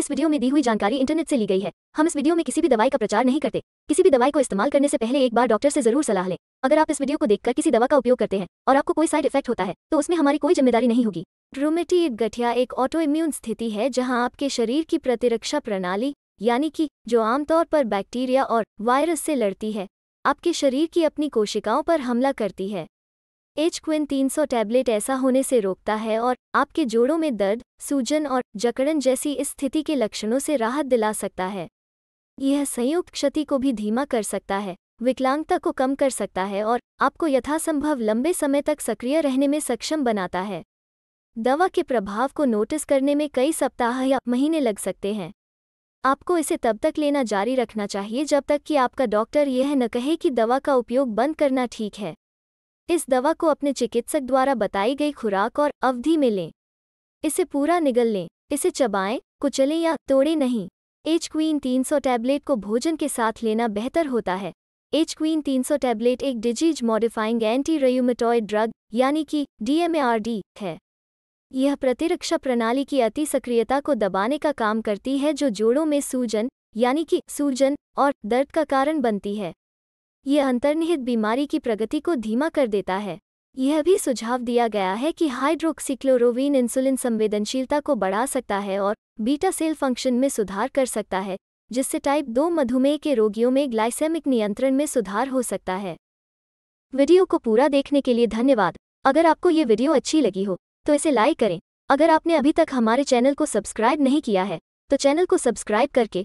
इस वीडियो में दी हुई जानकारी इंटरनेट से ली गई है हम इस वीडियो में किसी भी दवाई का प्रचार नहीं करते किसी भी दवाई को इस्तेमाल करने से पहले एक बार डॉक्टर से जरूर सलाह लें अगर आप इस वीडियो को देखकर किसी दवा का उपयोग करते हैं और आपको कोई साइड इफेक्ट होता है तो उसमें हमारी कोई जिम्मेदारी नहीं होगी ड्रोमेटिड गठिया एक ऑटो इम्यून स्थिति है जहाँ आपके शरीर की प्रतिरक्षा प्रणाली यानी कि जो आमतौर पर बैक्टीरिया और वायरस से लड़ती है आपके शरीर की अपनी कोशिकाओं पर हमला करती है एच क्विन 300 टैबलेट ऐसा होने से रोकता है और आपके जोड़ों में दर्द सूजन और जकड़न जैसी इस स्थिति के लक्षणों से राहत दिला सकता है यह संयुक्त क्षति को भी धीमा कर सकता है विकलांगता को कम कर सकता है और आपको यथासंभव लंबे समय तक सक्रिय रहने में सक्षम बनाता है दवा के प्रभाव को नोटिस करने में कई सप्ताह या महीने लग सकते हैं आपको इसे तब तक लेना जारी रखना चाहिए जब तक कि आपका डॉक्टर यह न कहे कि दवा का उपयोग बंद करना ठीक है इस दवा को अपने चिकित्सक द्वारा बताई गई खुराक और अवधि में लें इसे पूरा निगल लें इसे चबाएं कुचलें या तोड़ें नहीं एच क्वीन 300 टैबलेट को भोजन के साथ लेना बेहतर होता है एच क्वीन 300 टैबलेट एक disease modifying anti rheumatoid drug यानी कि डीएमएआरडी है यह प्रतिरक्षा प्रणाली की अति सक्रियता को दबाने का काम करती है जो जोड़ों में सूजन यानी कि सूजन और दर्द का कारण बनती है ये अंतर्निहित बीमारी की प्रगति को धीमा कर देता है यह भी सुझाव दिया गया है कि हाइड्रोक्सीक्लोरोवीन इंसुलिन संवेदनशीलता को बढ़ा सकता है और बीटा सेल फंक्शन में सुधार कर सकता है जिससे टाइप दो मधुमेह के रोगियों में ग्लाइसेमिक नियंत्रण में सुधार हो सकता है वीडियो को पूरा देखने के लिए धन्यवाद अगर आपको ये वीडियो अच्छी लगी हो तो इसे लाइक करें अगर आपने अभी तक हमारे चैनल को सब्सक्राइब नहीं किया है तो चैनल को सब्सक्राइब करके